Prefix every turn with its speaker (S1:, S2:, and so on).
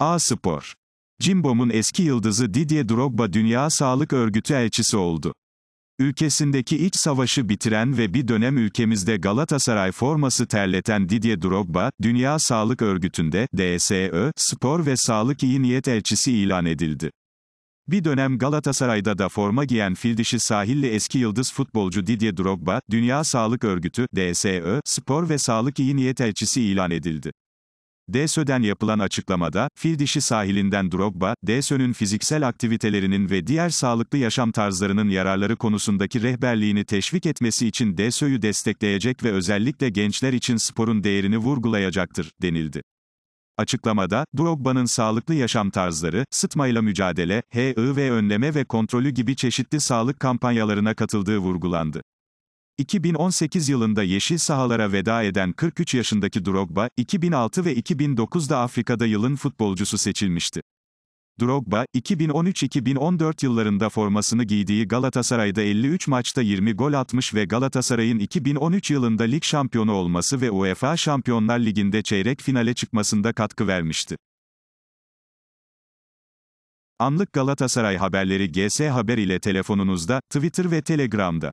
S1: A-Spor. Cimbom'un eski yıldızı Didier Drogba Dünya Sağlık Örgütü elçisi oldu. Ülkesindeki iç savaşı bitiren ve bir dönem ülkemizde Galatasaray forması terleten Didier Drogba, Dünya Sağlık Örgütü'nde DSÖ, Spor ve Sağlık İyi Niyet Elçisi ilan edildi. Bir dönem Galatasaray'da da forma giyen fildişi sahilli eski yıldız futbolcu Didier Drogba, Dünya Sağlık Örgütü, DSÖ, Spor ve Sağlık İyi Niyet Elçisi ilan edildi. DSÖ'den yapılan açıklamada, fil dişi sahilinden Drogba, DSÖ'nün fiziksel aktivitelerinin ve diğer sağlıklı yaşam tarzlarının yararları konusundaki rehberliğini teşvik etmesi için DSÖ'yü destekleyecek ve özellikle gençler için sporun değerini vurgulayacaktır, denildi. Açıklamada, Drogba'nın sağlıklı yaşam tarzları, sıtmayla mücadele, HIV önleme ve kontrolü gibi çeşitli sağlık kampanyalarına katıldığı vurgulandı. 2018 yılında yeşil sahalara veda eden 43 yaşındaki Drogba, 2006 ve 2009'da Afrika'da yılın futbolcusu seçilmişti. Drogba, 2013-2014 yıllarında formasını giydiği Galatasaray'da 53 maçta 20 gol atmış ve Galatasaray'ın 2013 yılında lig şampiyonu olması ve UEFA Şampiyonlar Ligi'nde çeyrek finale çıkmasında katkı vermişti. Anlık Galatasaray haberleri GS Haber ile telefonunuzda, Twitter ve Telegram'da.